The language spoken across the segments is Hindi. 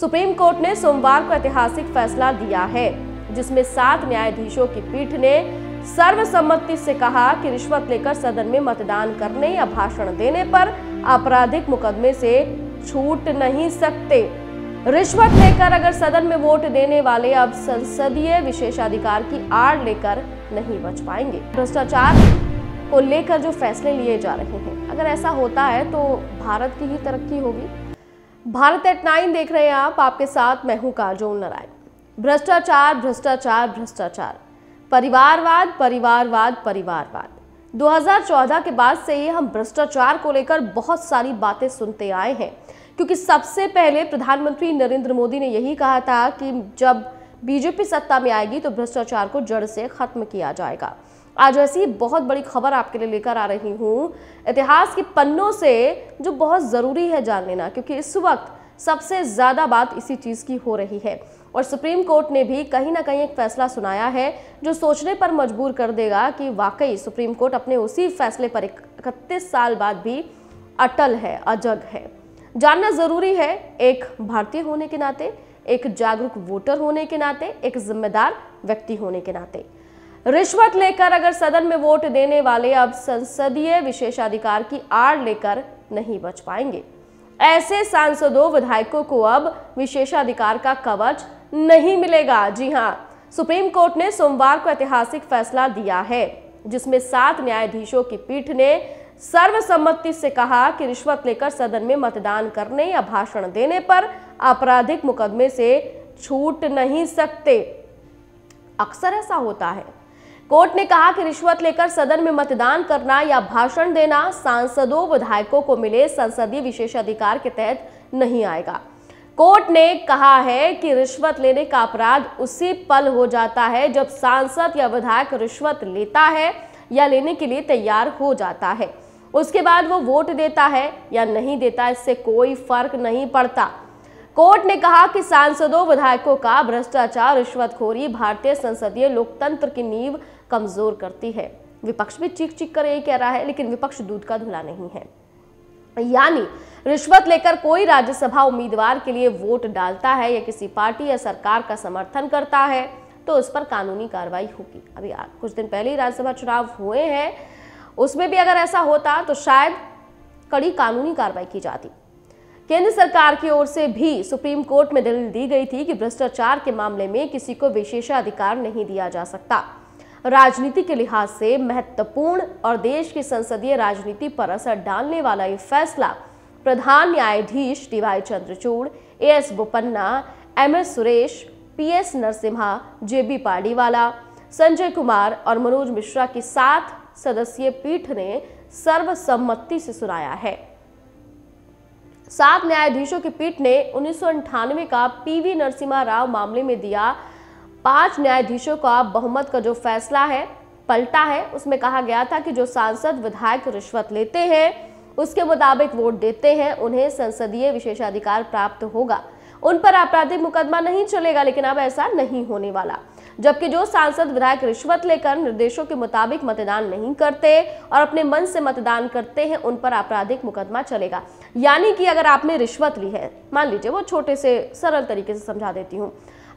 सुप्रीम कोर्ट ने सोमवार को ऐतिहासिक फैसला दिया है जिसमें सात न्यायाधीशों की पीठ ने सर्वसम्मति से कहा कि रिश्वत लेकर सदन में मतदान करने या भाषण देने पर आपराधिक मुकदमे से छूट नहीं सकते रिश्वत लेकर अगर सदन में वोट देने वाले अब संसदीय विशेषाधिकार की आड़ लेकर नहीं बच पाएंगे भ्रष्टाचार को लेकर जो फैसले लिए जा रहे हैं अगर ऐसा होता है तो भारत की ही तरक्की होगी भारत एट नाइन देख रहे हैं आप आपके साथ मैं हूं काजोल नारायण भ्रष्टाचार भ्रष्टाचार भ्रष्टाचार परिवारवाद परिवारवाद परिवारवाद 2014 के बाद से ही हम भ्रष्टाचार को लेकर बहुत सारी बातें सुनते आए हैं क्योंकि सबसे पहले प्रधानमंत्री नरेंद्र मोदी ने यही कहा था कि जब बीजेपी सत्ता में आएगी तो भ्रष्टाचार को जड़ से खत्म किया जाएगा आज ऐसी बहुत बड़ी खबर आपके लिए लेकर आ रही हूँ इतिहास के पन्नों से जो बहुत ज़रूरी है जान लेना क्योंकि इस वक्त सबसे ज़्यादा बात इसी चीज़ की हो रही है और सुप्रीम कोर्ट ने भी कहीं ना कहीं एक फैसला सुनाया है जो सोचने पर मजबूर कर देगा कि वाकई सुप्रीम कोर्ट अपने उसी फैसले पर इकतीस साल बाद भी अटल है अजग है जानना ज़रूरी है एक भारतीय होने के नाते एक जागरूक वोटर होने के नाते एक जिम्मेदार व्यक्ति होने के नाते रिश्वत लेकर अगर सदन में वोट देने वाले अब संसदीय विशेषाधिकार की आड़ लेकर नहीं बच पाएंगे ऐसे सांसदों विधायकों को अब विशेषाधिकार का कवच नहीं मिलेगा जी हाँ सुप्रीम कोर्ट ने सोमवार को ऐतिहासिक फैसला दिया है जिसमें सात न्यायाधीशों की पीठ ने सर्वसम्मति से कहा कि रिश्वत लेकर सदन में मतदान करने या भाषण देने पर आपराधिक मुकदमे से छूट नहीं सकते अक्सर ऐसा होता है कोर्ट ने कहा कि रिश्वत लेकर सदन में मतदान करना या भाषण देना सांसदों विधायकों को मिले संसदीय विशेष अधिकार के तहत नहीं आएगा कोर्ट ने कहा है कि रिश्वत लेने का अपराध उसी पल हो जाता है जब सांसद या विधायक रिश्वत लेता है या लेने के लिए तैयार हो जाता है उसके बाद वो वोट देता है या नहीं देता इससे कोई फर्क नहीं पड़ता कोर्ट ने कहा कि सांसदों विधायकों का भ्रष्टाचार रिश्वतखोरी भारतीय संसदीय लोकतंत्र की नींव कमज़ोर करती है विपक्ष भी चीख चीख कर यही कह रहा है लेकिन विपक्ष दूध का धुला नहीं है यानी रिश्वत लेकर कोई राज्यसभा उम्मीदवार के लिए वोट डालता है या किसी पार्टी या सरकार का समर्थन करता है तो उस पर कानूनी कार्रवाई होगी अभी कुछ दिन पहले ही राज्यसभा चुनाव हुए हैं उसमें भी अगर ऐसा होता तो शायद कड़ी कानूनी कार्रवाई की जाती केंद्र सरकार की ओर से भी सुप्रीम कोर्ट में दलील दी गई थी कि भ्रष्टाचार के मामले में किसी को विशेषाधिकार नहीं दिया जा सकता राजनीति के लिहाज से महत्वपूर्ण और देश की संसदीय राजनीति पर असर डालने वाला ये फैसला प्रधान न्यायाधीश D Y Chandrachud A S Bopanna M S Suresh P S Narasimha J B Pardiwala Sanjay Kumar और मनोज मिश्रा की सात सदस्यीय पीठ ने सर्वसम्मति से सुनाया है सात न्यायाधीशों की पीठ ने उन्नीस का पीवी नरसिम्हा राव मामले में दिया पांच न्यायाधीशों का बहुमत का जो फैसला है पलटा है उसमें कहा गया था कि जो सांसद विधायक रिश्वत लेते हैं उसके मुताबिक वोट देते हैं उन्हें संसदीय विशेषाधिकार प्राप्त होगा उन पर आपराधिक मुकदमा नहीं चलेगा लेकिन अब ऐसा नहीं होने वाला जबकि जो सांसद विधायक रिश्वत लेकर निर्देशों के मुताबिक मतदान नहीं करते और अपने मन से मतदान करते हैं उन पर आपराधिक मुकदमा चलेगा यानी कि अगर आपने रिश्वत ली है मान लीजिए वो छोटे से सरल तरीके से समझा देती हूँ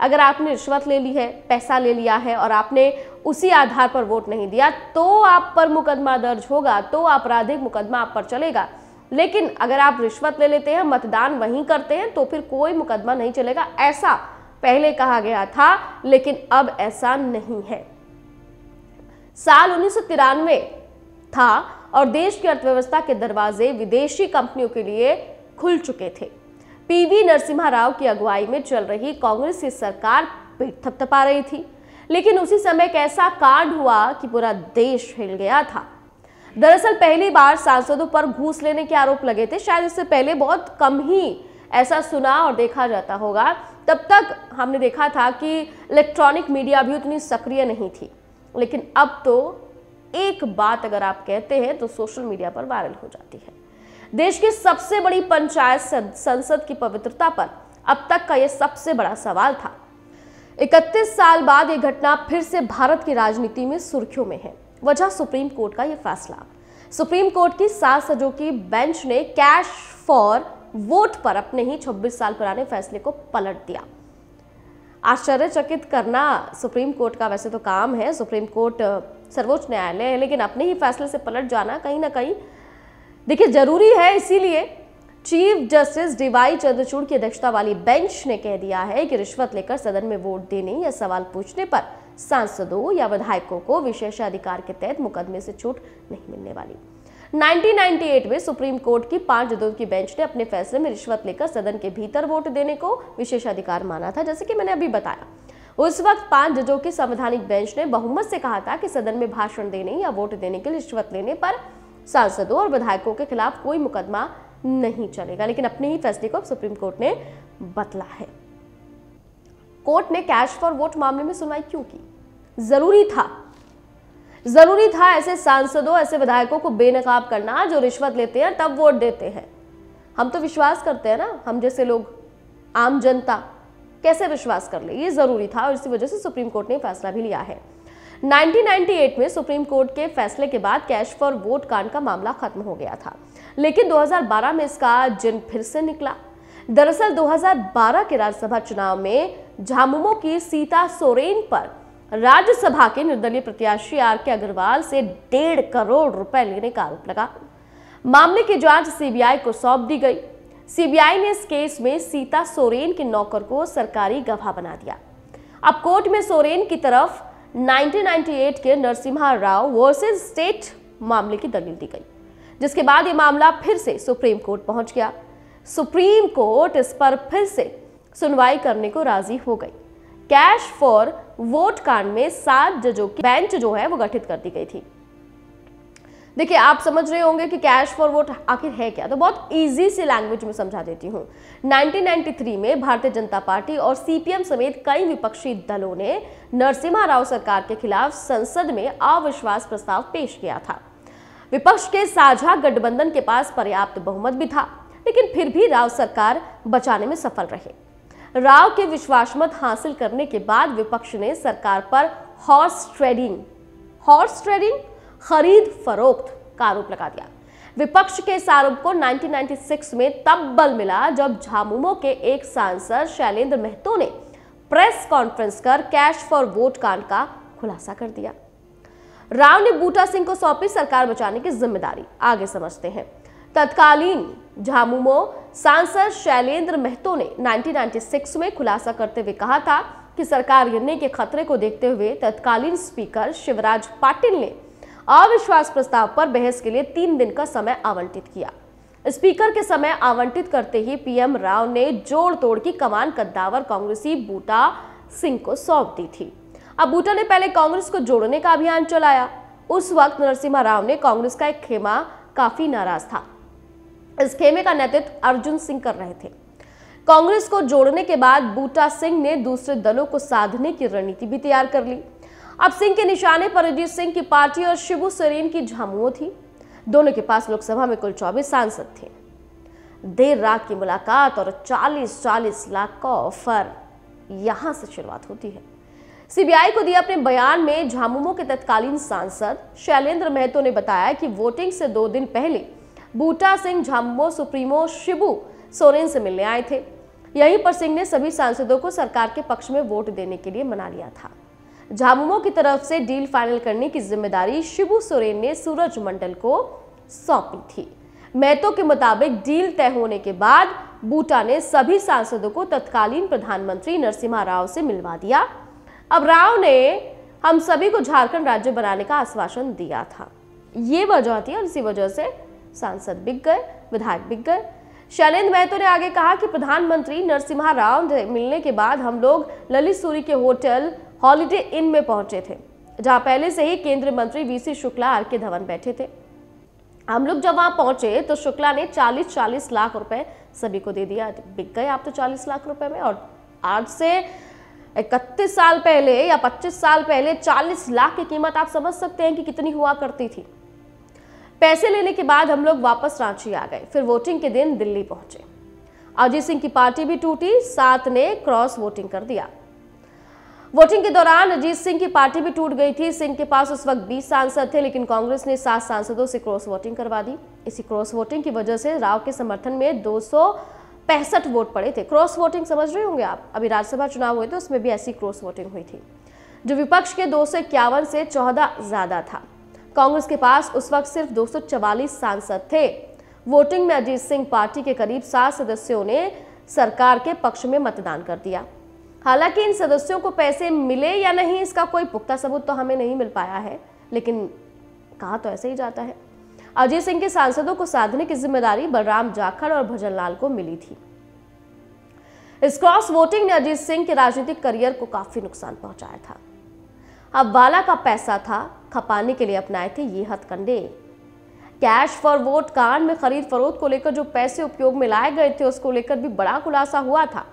अगर आपने रिश्वत ले ली है पैसा ले लिया है और आपने उसी आधार पर वोट नहीं दिया तो आप पर मुकदमा दर्ज होगा तो आपराधिक मुकदमा आप पर चलेगा लेकिन अगर आप रिश्वत ले लेते हैं मतदान वहीं करते हैं तो फिर कोई मुकदमा नहीं चलेगा ऐसा पहले कहा गया था लेकिन अब ऐसा नहीं है साल उन्नीस था और देश की अर्थव्यवस्था के दरवाजे विदेशी कंपनियों के लिए खुल चुके थे पीवी नरसिम्हा राव की अगुवाई में चल रही कांग्रेस की सरकार पेट थपथपा रही थी लेकिन उसी समय एक ऐसा कांड हुआ कि पूरा देश हिल गया था दरअसल पहली बार सांसदों पर घूस लेने के आरोप लगे थे शायद इससे पहले बहुत कम ही ऐसा सुना और देखा जाता होगा तब तक हमने देखा था कि इलेक्ट्रॉनिक मीडिया भी उतनी सक्रिय नहीं थी लेकिन अब तो एक बात अगर आप कहते हैं तो सोशल मीडिया पर वायरल हो जाती है देश की सबसे बड़ी पंचायत संसद की पवित्रता पर अब तक का यह सबसे बड़ा सवाल था 31 साल बाद यह घटना फिर से भारत की राजनीति में सुर्खियों में है वजह सुप्रीम कोर्ट का यह फैसला सुप्रीम कोर्ट की सात सजों की बेंच ने कैश फॉर वोट पर अपने ही 26 साल पुराने फैसले को पलट दिया आश्चर्यचकित करना सुप्रीम कोर्ट का वैसे तो काम है सुप्रीम कोर्ट सर्वोच्च न्यायालय है लेकिन अपने ही फैसले से पलट जाना कहीं ना कहीं देखिए जरूरी है इसीलिए चीफ जस्टिस डीवाई चंद्रचूड़ की अध्यक्षता वाली बेंच ने कह दिया है कि रिश्वत लेकर सदन में वोट देने या सवाल पूछने पर सांसदों या विधायकों को विशेषाधिकार के तहत मुकदमे से छूट नहीं मिलने वाली 1998 में सुप्रीम कोर्ट की पांच जजों की बेंच ने अपने फैसले में रिश्वत लेकर सदन के भीतर वोट देने को विशेषाधिकार माना था जैसे कि मैंने अभी बताया उस वक्त पांच जजों की संवैधानिक बेंच ने बहुमत से कहा था कि सदन में भाषण देने या वोट देने के लिए रिश्वत लेने पर सांसदों और विधायकों के खिलाफ कोई मुकदमा नहीं चलेगा लेकिन अपने ही फैसले को सुप्रीम कोर्ट ने बतला है कोर्ट ने कैश फॉर वोट मामले में सुनवाई क्यों की जरूरी था जरूरी था ऐसे सांसदों ऐसे विधायकों को बेनकाब करना जो रिश्वत लेते हैं तब वोट देते हैं हम तो विश्वास करते हैं ना हम जैसे लोग आम जनता कैसे विश्वास कर ले ये जरूरी था और इसी वजह से सुप्रीम कोर्ट ने फैसला भी लिया है 1998 में सुप्रीम कोर्ट के फैसले के बाद कैश फॉर वोट कांड का मामला खत्म हो गया था लेकिन 2012 में इसका जिन फिर से निकला दरअसल 2012 के राज्यसभा चुनाव में झामुमो की सीता सोरेन पर राज्यसभा के निर्दलीय प्रत्याशी आर के अग्रवाल से डेढ़ करोड़ रुपए लेने का आरोप लगा मामले की जांच सीबीआई को सौंप दी गई सीबीआई ने इस केस में सीता सोरेन के नौकर को सरकारी गवाह बना दिया अब कोर्ट में सोरेन की तरफ 1998 के नरसिम्हा राव वर्सेज स्टेट मामले की दलील दी गई जिसके बाद ये मामला फिर से सुप्रीम कोर्ट पहुंच गया सुप्रीम कोर्ट इस पर फिर से सुनवाई करने को राजी हो गई कैश फॉर वोट कांड में सात जजों की बेंच जो है वो गठित कर दी गई थी देखिए आप समझ रहे होंगे कि कैश फॉर वोट आखिर है क्या तो बहुत इजी से लैंग्वेज में समझा देती हूँ 1993 में भारतीय जनता पार्टी और सीपीएम समेत कई विपक्षी दलों ने नरसिम्हा राव सरकार के खिलाफ संसद में अविश्वास प्रस्ताव पेश किया था विपक्ष के साझा गठबंधन के पास पर्याप्त बहुमत भी था लेकिन फिर भी राव सरकार बचाने में सफल रहे राव के विश्वासमत हासिल करने के बाद विपक्ष ने सरकार पर हॉर्स ट्रेडिंग हॉर्स ट्रेडिंग खरीद फरोख्त का आरोप लगा दिया विपक्ष के इस आरोप को 1996 में तब बल मिला जब झामुमो के एक सांसद शैलेंद्र महतो ने प्रेस कॉन्फ्रेंस कर कैश फॉर वोट कांड का खुलासा कर दिया राव ने बूटा सिंह को सौंपी सरकार बचाने की जिम्मेदारी आगे समझते हैं तत्कालीन झामुमो सांसद शैलेंद्र महतो ने 1996 में खुलासा करते हुए कहा था कि सरकार गिरने के खतरे को देखते हुए तत्कालीन स्पीकर शिवराज पाटिल ने अविश्वास प्रस्ताव पर बहस के लिए तीन दिन का समय आवंटित किया स्पीकर के समय आवंटित करते ही पीएम राव ने जोड़ तोड़ की कमान कद्दावर कांग्रेसी बूटा सिंह को सौंप दी थी अब बूटा ने पहले कांग्रेस को जोड़ने का अभियान चलाया उस वक्त नरसिम्हा राव ने कांग्रेस का एक खेमा काफी नाराज था इस खेमे का नेतृत्व अर्जुन सिंह कर रहे थे कांग्रेस को जोड़ने के बाद बूटा सिंह ने दूसरे दलों को साधने की रणनीति भी तैयार कर ली अब सिंह के निशाने पर अजीत सिंह की पार्टी और शिबू सोरेन की झामुओं थी दोनों के पास लोकसभा में कुल चौबीस सांसद थे देर रात की मुलाकात और 40-40 लाख का ऑफर यहां से शुरुआत होती है सीबीआई को दिया अपने बयान में झामुमो के तत्कालीन सांसद शैलेंद्र महतो ने बताया कि वोटिंग से दो दिन पहले बूटा सिंह झामुमो सुप्रीमो शिबू सोरेन से मिलने आए थे यहीं पर सिंह ने सभी सांसदों को सरकार के पक्ष में वोट देने के लिए मना लिया था झामुमो की तरफ से डील फाइनल करने की जिम्मेदारी शिबू सोरेन ने सूरज मंडल को सौंपी थी महतो के मुताबिक डील तय होने के बाद बूटा ने सभी सांसदों को तत्कालीन प्रधानमंत्री नरसिम्हा राव से मिलवा दिया अब राव ने हम सभी को झारखंड राज्य बनाने का आश्वासन दिया था ये वजह थी और इसी वजह से सांसद बिक गए विधायक बिक गए शैलेंद्र महतो ने आगे कहा कि प्रधानमंत्री नरसिम्हा राव मिलने के बाद हम लोग ललित सूरी के होटल हॉलीडे इन में पहुंचे थे जहां पहले से ही केंद्रीय मंत्री वीसी शुक्ला आर के धवन बैठे थे हम लोग जब वहां पहुंचे तो शुक्ला ने 40 40 लाख रुपए सभी को दे दिया बिक गए आप तो 40 लाख रुपए में और आज से इकतीस साल पहले या 25 साल पहले 40 लाख की कीमत आप समझ सकते हैं कि कितनी हुआ करती थी पैसे लेने के बाद हम लोग वापस रांची आ गए फिर वोटिंग के दिन दिल्ली पहुंचे अजय सिंह की पार्टी भी टूटी सात ने क्रॉस वोटिंग कर दिया वोटिंग के दौरान अजीत सिंह की पार्टी भी टूट गई थी सिंह के पास उस वक्त 20 सांसद थे लेकिन कांग्रेस ने सात सांसदों से क्रॉस वोटिंग करवा दी इसी क्रॉस वोटिंग की वजह से राव के समर्थन में दो पैंसठ वोट पड़े थे क्रॉस वोटिंग समझ रहे होंगे आप अभी राज्यसभा चुनाव हुए थे तो उसमें भी ऐसी क्रॉस वोटिंग हुई थी जो विपक्ष के दो से चौदह ज्यादा था कांग्रेस के पास उस वक्त सिर्फ दो सांसद थे वोटिंग में अजीत सिंह पार्टी के करीब सात सदस्यों ने सरकार के पक्ष में मतदान कर दिया हालांकि इन सदस्यों को पैसे मिले या नहीं इसका कोई पुख्ता सबूत तो हमें नहीं मिल पाया है लेकिन कहा तो ऐसे ही जाता है अजय सिंह के सांसदों को साधने की जिम्मेदारी बलराम जाखड़ और भजनलाल को मिली थी इस क्रॉस वोटिंग ने अजीत सिंह के राजनीतिक करियर को काफी नुकसान पहुंचाया था अब वाला का पैसा था खपाने के लिए अपनाए थे ये हथकंडे कैश फॉर वोट कांड में खरीद फरोख को लेकर जो पैसे उपयोग में लाए गए थे उसको लेकर भी बड़ा खुलासा हुआ था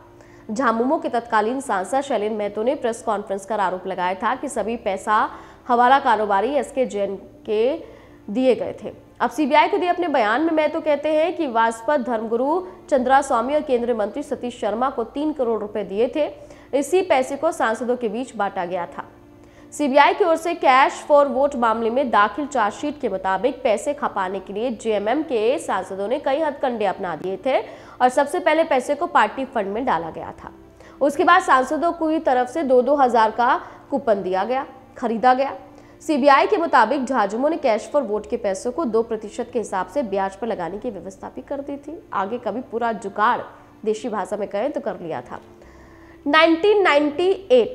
झामुमो के तत्कालीन सांसद शैलेन महतो ने प्रेस कॉन्फ्रेंस कर आरोप लगाया था कि सभी पैसा हवाला कारोबारी एस के जैन के दिए गए थे अब सीबीआई को दिए अपने बयान में मैं तो कहते हैं कि वाजपद धर्मगुरु चंद्रा स्वामी और केंद्रीय मंत्री सतीश शर्मा को तीन करोड़ रुपए दिए थे इसी पैसे को सांसदों के बीच बांटा गया था सीबीआई की ओर से कैश फॉर वोट मामले में दाखिल चार्जशीट के मुताबिक पैसे खपाने के लिए जेएमएम के सांसदों ने कई हथकंडे अपना दिए थे और सबसे पहले पैसे को पार्टी फंड में डाला गया था उसके बाद सांसदों की तरफ से दो दो हजार का कूपन दिया गया खरीदा गया सीबीआई के मुताबिक झाजुमो ने कैश फॉर वोट के पैसों को दो प्रतिशत के हिसाब से ब्याज पर लगाने की व्यवस्था भी कर दी थी आगे कभी पूरा जुगाड़ देशी भाषा में कहें तो कर लिया था 1998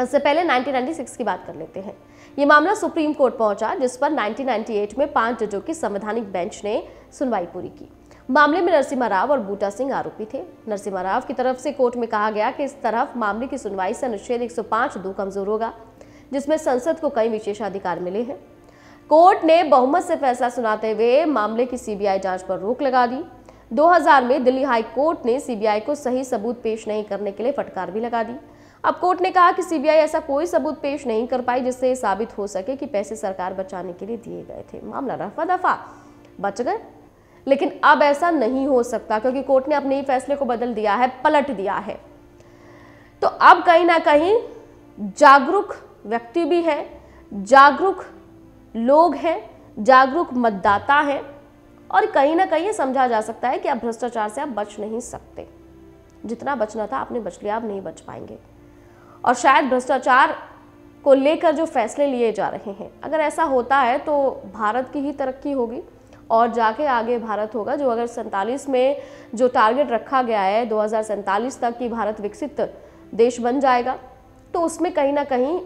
इससे पहले 1996 की बात कर लेते हैं ये मामला सुप्रीम कोर्ट पहुंचा जिस पर 1998 में पांच जजों की संवैधानिक बेंच ने सुनवाई पूरी की मामले में नरसिम्हा राव और बूटा सिंह आरोपी थे नरसिम्हा राव की तरफ से कोर्ट में कहा गया कि इस तरफ मामले की सुनवाई से अनुच्छेद 105 दो कमजोर होगा जिसमें संसद को कई विशेषाधिकार मिले हैं कोर्ट ने बहुमत से फैसला सुनाते हुए मामले की सीबीआई जांच पर रोक लगा दी 2000 में दिल्ली हाई कोर्ट ने सीबीआई को सही सबूत पेश नहीं करने के लिए फटकार भी लगा दी अब कोर्ट ने कहा कि सीबीआई ऐसा कोई सबूत पेश नहीं कर पाई जिससे साबित हो सके कि पैसे सरकार बचाने के लिए दिए गए थे मामला रफा दफा बच गए लेकिन अब ऐसा नहीं हो सकता क्योंकि कोर्ट ने अपने ही फैसले को बदल दिया है पलट दिया है तो अब कहीं ना कहीं जागरूक व्यक्ति भी है जागरूक लोग हैं जागरूक मतदाता है और कहीं ना कहीं समझा जा सकता है कि आप भ्रष्टाचार से आप बच नहीं सकते जितना बचना था आपने बच लिया आप नहीं बच पाएंगे और शायद भ्रष्टाचार को लेकर जो फैसले लिए जा रहे हैं अगर ऐसा होता है तो भारत की ही तरक्की होगी और जाके आगे भारत होगा जो अगर सैंतालीस में जो टारगेट रखा गया है दो तक कि भारत विकसित देश बन जाएगा तो उसमें कहीं ना कहीं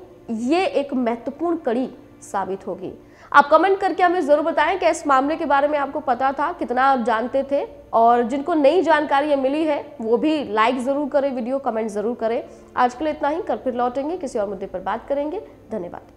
ये एक महत्वपूर्ण कड़ी साबित होगी आप कमेंट करके हमें ज़रूर बताएं कि इस मामले के बारे में आपको पता था कितना आप जानते थे और जिनको नई जानकारी मिली है वो भी लाइक ज़रूर करें वीडियो कमेंट ज़रूर करें आज के लिए इतना ही कल फिर लौटेंगे किसी और मुद्दे पर बात करेंगे धन्यवाद